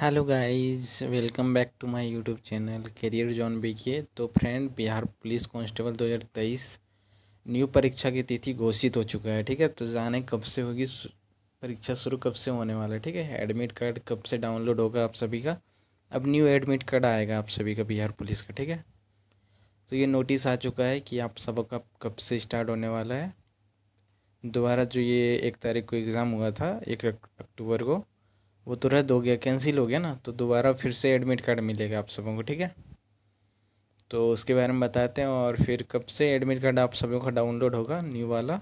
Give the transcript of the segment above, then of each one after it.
Hello guys welcome back to my YouTube channel career zone BK तो friend Bihar police constable 2023 new परीक्षा की तिथि घोषित हो चुका है ठीक है तो जाने कब से होगी परीक्षा शुरू कब से होने वाला है ठीक है एडमिट कार्ड कब से डाउनलोड होगा आप सभी का अब न्यू एडमिट कार्ड आएगा आप सभी का बिहार पुलिस का ठीक है तो ये नोटिस आ चुका है कि आप सबका कब से स्टार्ट होने वाला है दोबारा जो ये एक तारीख को एग्ज़ाम हुआ था एक अक्टूबर को वो तो रद्द हो गया कैंसिल हो गया ना तो दोबारा फिर से एडमिट कार्ड मिलेगा आप सबों को ठीक है तो उसके बारे में बताते हैं और फिर कब से एडमिट कार्ड आप सभी का डाउनलोड होगा न्यू वाला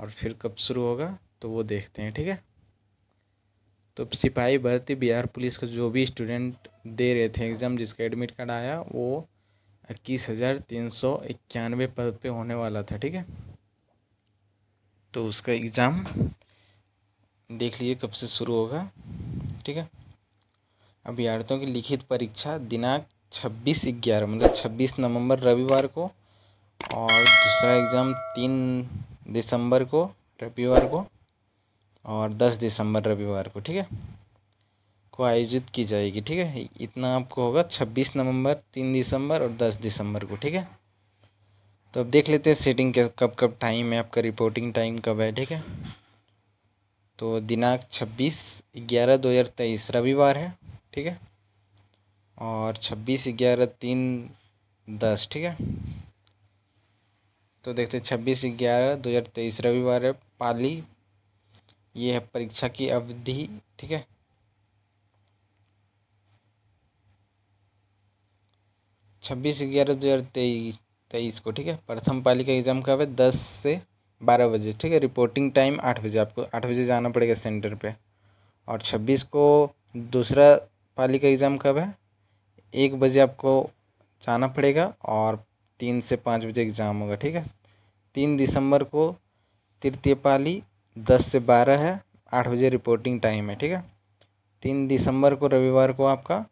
और फिर कब शुरू होगा तो वो देखते हैं ठीक है तो सिपाही भर्ती बिहार पुलिस का जो भी स्टूडेंट दे रहे थे एग्ज़ाम जिसका एडमिट कार्ड आया वो इक्कीस हज़ार तीन सौ इक्यानवे पद पर होने वाला था ठीक है तो उसका एग्ज़ाम देख लीजिए कब से शुरू होगा ठीक है अभ्यर्थियों की लिखित परीक्षा दिनांक छब्बीस ग्यारह मतलब छब्बीस नवंबर रविवार को और दूसरा एग्ज़ाम तीन दिसंबर को रविवार को और दस दिसंबर रविवार को ठीक है को आयोजित की जाएगी ठीक है इतना आपको होगा छब्बीस नवंबर तीन दिसंबर और दस दिसंबर को ठीक है तो अब देख लेते हैं सेटिंग कब कब टाइम है आपका रिपोर्टिंग टाइम कब है ठीक है तो दिनांक छब्बीस ग्यारह दो हज़ार तेईस रविवार है ठीक है और छब्बीस ग्यारह तीन दस ठीक है तो देखते हैं छब्बीस ग्यारह दो हज़ार तेईस रविवार है पाली ये है परीक्षा की अवधि ठीक है छब्बीस ग्यारह दो हज़ार तेईस तेईस को ठीक है प्रथम पाली का एग्ज़ाम कब है दस से बारह बजे ठीक है रिपोर्टिंग टाइम आठ बजे आपको आठ बजे जाना पड़ेगा सेंटर पे और छब्बीस को दूसरा पाली का एग्ज़ाम कब है एक बजे आपको जाना पड़ेगा और तीन से पाँच बजे एग्ज़ाम होगा ठीक है तीन दिसंबर को तृतीय पाली दस से बारह है आठ बजे रिपोर्टिंग टाइम है ठीक है तीन दिसंबर को रविवार को आपका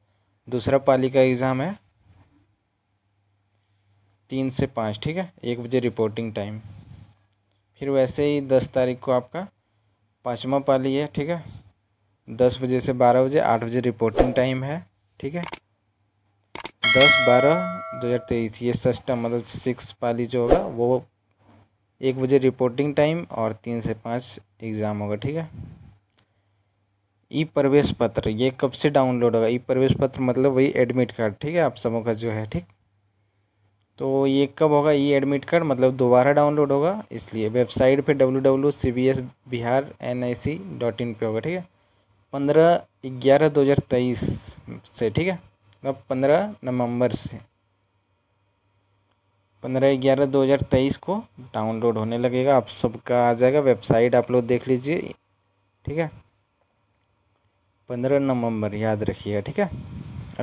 दूसरा पाली का एग्ज़ाम है तीन से पाँच ठीक है एक बजे रिपोर्टिंग टाइम फिर वैसे ही दस तारीख को आपका पाँचवा पाली है ठीक है दस बजे से बारह बजे आठ बजे रिपोर्टिंग टाइम है ठीक है दस बारह दो हज़ार तेईस ये सस्टम मतलब सिक्स पाली जो होगा वो एक बजे रिपोर्टिंग टाइम और तीन से पाँच एग्ज़ाम होगा ठीक है ई प्रवेश पत्र ये कब से डाउनलोड होगा ई प्रवेश पत्र मतलब वही एडमिट कार्ड ठीक है आप सबों का जो है ठीक तो ये कब होगा ये एडमिट कार्ड मतलब दोबारा डाउनलोड होगा इसलिए वेबसाइट पे W W C B S Bihar N I C dot in पर होगा ठीक है पंद्रह ग्यारह दो हज़ार तेईस से ठीक है मतलब पंद्रह नवंबर से पंद्रह ग्यारह दो हज़ार तेईस को डाउनलोड होने लगेगा आप सबका आ जाएगा वेबसाइट आप लोग देख लीजिए ठीक है पंद्रह नवंबर याद रखिएगा ठीक है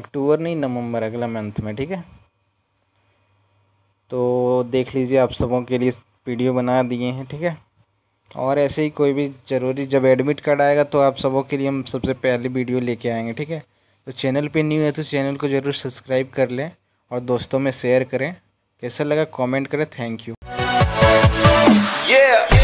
अक्टूबर नहीं नवंबर अगला मंथ में ठीक है तो देख लीजिए आप सबों के लिए वीडियो बना दिए हैं ठीक है और ऐसे ही कोई भी ज़रूरी जब एडमिट कार्ड आएगा तो आप सबों के लिए हम सबसे पहले वीडियो लेके आएंगे ठीक है तो चैनल पे न्यू है तो चैनल को ज़रूर सब्सक्राइब कर लें और दोस्तों में शेयर करें कैसा लगा कमेंट करें थैंक यू yeah!